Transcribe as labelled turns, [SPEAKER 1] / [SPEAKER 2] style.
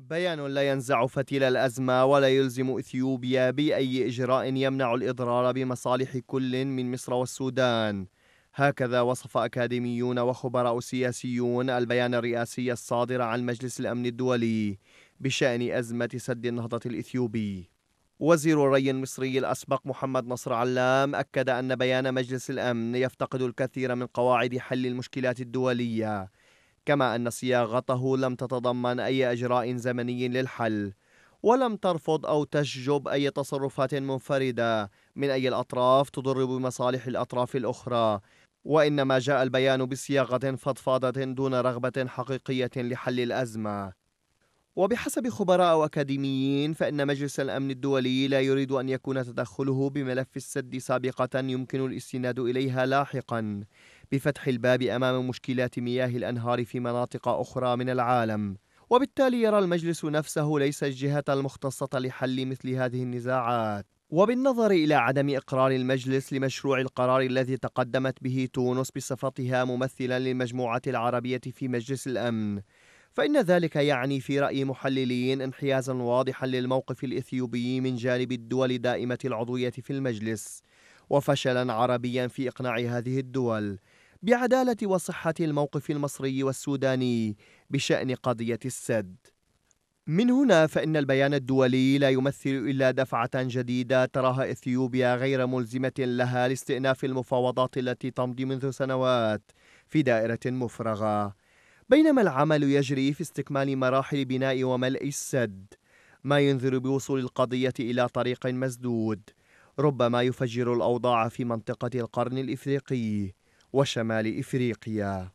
[SPEAKER 1] بيان لا ينزع فتيل الأزمة ولا يلزم إثيوبيا بأي إجراء يمنع الإضرار بمصالح كل من مصر والسودان هكذا وصف أكاديميون وخبراء سياسيون البيان الرئاسي الصادر عن مجلس الأمن الدولي بشأن أزمة سد النهضة الإثيوبي وزير الري المصري الأسبق محمد نصر علام أكد أن بيان مجلس الأمن يفتقد الكثير من قواعد حل المشكلات الدولية كما أن صياغته لم تتضمن أي إجراء زمني للحل ولم ترفض أو تشجب أي تصرفات منفردة من أي الأطراف تضر بمصالح الأطراف الأخرى وإنما جاء البيان بصياغة فضفاضة دون رغبة حقيقية لحل الأزمة وبحسب خبراء وأكاديميين فإن مجلس الأمن الدولي لا يريد أن يكون تدخله بملف السد سابقة يمكن الاستناد إليها لاحقا بفتح الباب أمام مشكلات مياه الأنهار في مناطق أخرى من العالم وبالتالي يرى المجلس نفسه ليس الجهة المختصة لحل مثل هذه النزاعات وبالنظر إلى عدم إقرار المجلس لمشروع القرار الذي تقدمت به تونس بصفتها ممثلا للمجموعة العربية في مجلس الأمن فإن ذلك يعني في رأي محللين انحيازا واضحا للموقف الإثيوبي من جانب الدول دائمة العضوية في المجلس وفشلا عربيا في إقناع هذه الدول بعدالة وصحة الموقف المصري والسوداني بشأن قضية السد. من هنا فإن البيان الدولي لا يمثل إلا دفعة جديدة تراها إثيوبيا غير ملزمة لها لاستئناف المفاوضات التي تمضي منذ سنوات في دائرة مفرغة، بينما العمل يجري في استكمال مراحل بناء وملء السد، ما ينذر بوصول القضية إلى طريق مسدود. ربما يفجر الأوضاع في منطقة القرن الإفريقي وشمال إفريقيا